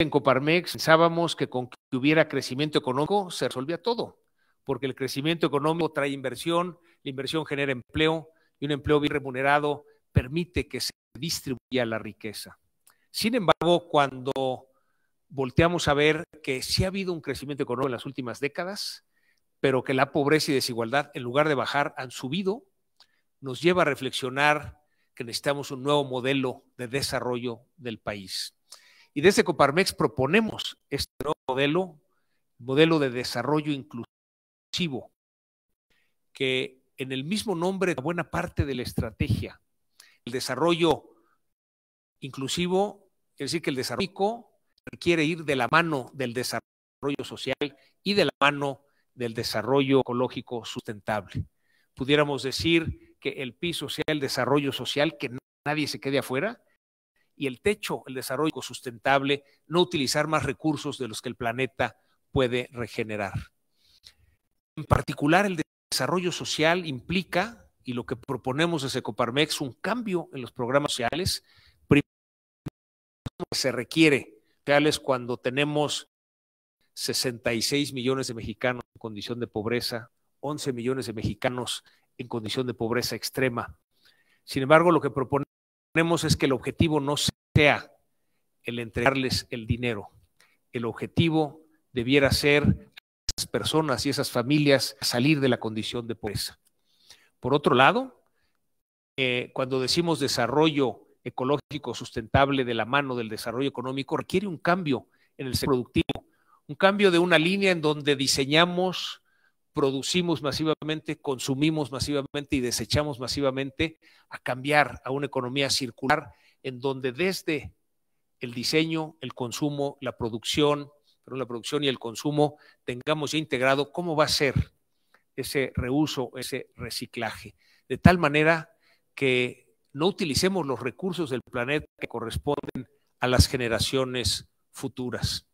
en Coparmex pensábamos que con que hubiera crecimiento económico se resolvía todo, porque el crecimiento económico trae inversión, la inversión genera empleo y un empleo bien remunerado permite que se distribuya la riqueza. Sin embargo, cuando volteamos a ver que sí ha habido un crecimiento económico en las últimas décadas, pero que la pobreza y desigualdad, en lugar de bajar, han subido, nos lleva a reflexionar que necesitamos un nuevo modelo de desarrollo del país. Y desde Coparmex proponemos este nuevo modelo, modelo de desarrollo inclusivo, que en el mismo nombre buena parte de la estrategia, el desarrollo inclusivo, es decir, que el desarrollo requiere ir de la mano del desarrollo social y de la mano del desarrollo ecológico sustentable. Pudiéramos decir que el piso sea el desarrollo social, que nadie se quede afuera, y el techo, el desarrollo sustentable, no utilizar más recursos de los que el planeta puede regenerar. En particular, el desarrollo social implica, y lo que proponemos desde Coparmex, un cambio en los programas sociales. Primero, se requiere es cuando tenemos 66 millones de mexicanos en condición de pobreza, 11 millones de mexicanos en condición de pobreza extrema. Sin embargo, lo que proponemos tenemos es que el objetivo no sea el entregarles el dinero. El objetivo debiera ser esas personas y esas familias salir de la condición de pobreza. Por otro lado, eh, cuando decimos desarrollo ecológico sustentable de la mano del desarrollo económico, requiere un cambio en el sector productivo, un cambio de una línea en donde diseñamos producimos masivamente, consumimos masivamente y desechamos masivamente a cambiar a una economía circular en donde desde el diseño, el consumo, la producción, pero la producción y el consumo tengamos ya integrado cómo va a ser ese reuso, ese reciclaje, de tal manera que no utilicemos los recursos del planeta que corresponden a las generaciones futuras.